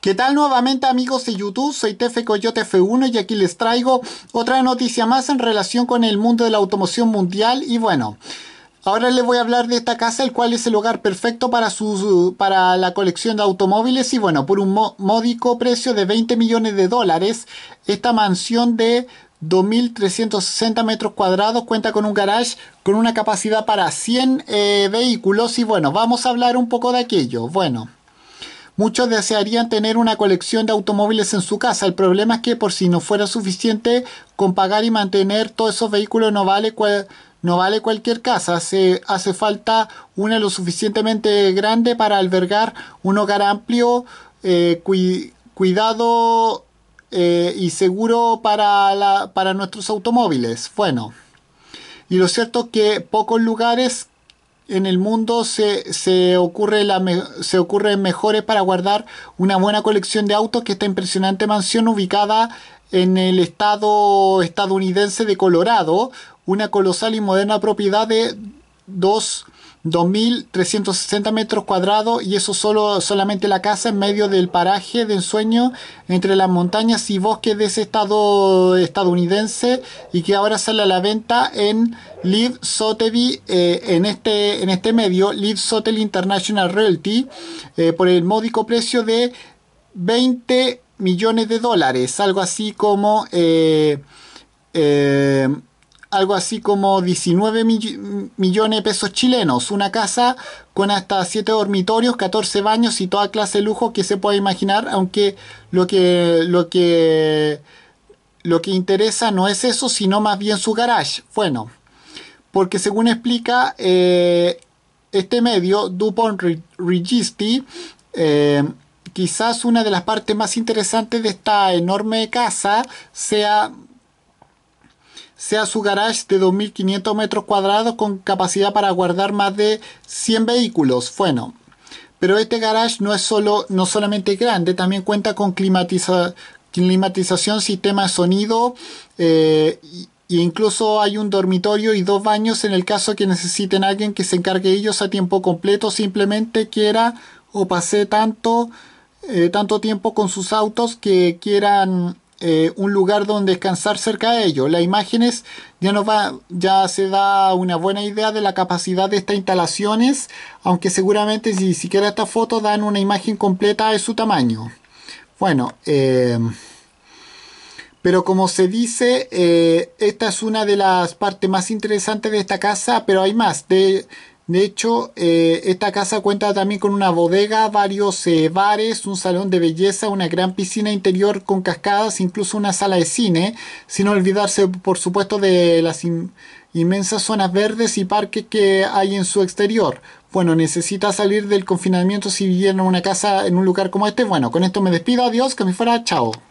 ¿Qué tal nuevamente amigos de YouTube? Soy Tefe Coyote F1 y aquí les traigo otra noticia más en relación con el mundo de la automoción mundial y bueno... Ahora les voy a hablar de esta casa, el cual es el hogar perfecto para, su, para la colección de automóviles y bueno, por un módico precio de 20 millones de dólares, esta mansión de 2.360 metros cuadrados, cuenta con un garage con una capacidad para 100 eh, vehículos y bueno, vamos a hablar un poco de aquello. Bueno. Muchos desearían tener una colección de automóviles en su casa. El problema es que por si no fuera suficiente con pagar y mantener todos esos vehículos no vale no vale cualquier casa. Se hace falta una lo suficientemente grande para albergar un hogar amplio, eh, cuidado eh, y seguro para, para nuestros automóviles. Bueno, y lo cierto es que pocos lugares en el mundo se, se, ocurre la se ocurren mejores para guardar una buena colección de autos que esta impresionante mansión ubicada en el estado estadounidense de Colorado, una colosal y moderna propiedad de dos 2.360 metros cuadrados y eso solo, solamente la casa en medio del paraje de ensueño entre las montañas y bosques de ese estado estadounidense y que ahora sale a la venta en Live Sotheby eh, en, este, en este medio, Live Sotheby International Realty, eh, por el módico precio de 20 millones de dólares, algo así como... Eh, algo así como 19 millones de pesos chilenos. Una casa con hasta 7 dormitorios, 14 baños y toda clase de lujo que se pueda imaginar, aunque lo que, lo que, lo que interesa no es eso, sino más bien su garage. Bueno, porque según explica eh, este medio, DuPont Registi, eh, quizás una de las partes más interesantes de esta enorme casa sea sea su garage de 2.500 metros cuadrados con capacidad para guardar más de 100 vehículos. Bueno, pero este garage no es solo, no solamente grande, también cuenta con climatiza, climatización, sistema de sonido e incluso hay un dormitorio y dos baños en el caso que necesiten a alguien que se encargue ellos a tiempo completo, simplemente quiera o pase tanto, eh, tanto tiempo con sus autos que quieran eh, un lugar donde descansar cerca de ellos. Las imágenes ya nos va, ya se da una buena idea de la capacidad de estas instalaciones, aunque seguramente si siquiera esta foto dan una imagen completa de su tamaño. Bueno, eh, pero como se dice, eh, esta es una de las partes más interesantes de esta casa, pero hay más. De, de hecho, eh, esta casa cuenta también con una bodega, varios eh, bares, un salón de belleza, una gran piscina interior con cascadas, incluso una sala de cine, sin olvidarse, por supuesto, de las inmensas zonas verdes y parques que hay en su exterior. Bueno, necesita salir del confinamiento si viviera en una casa en un lugar como este. Bueno, con esto me despido, adiós, que me fuera, chao.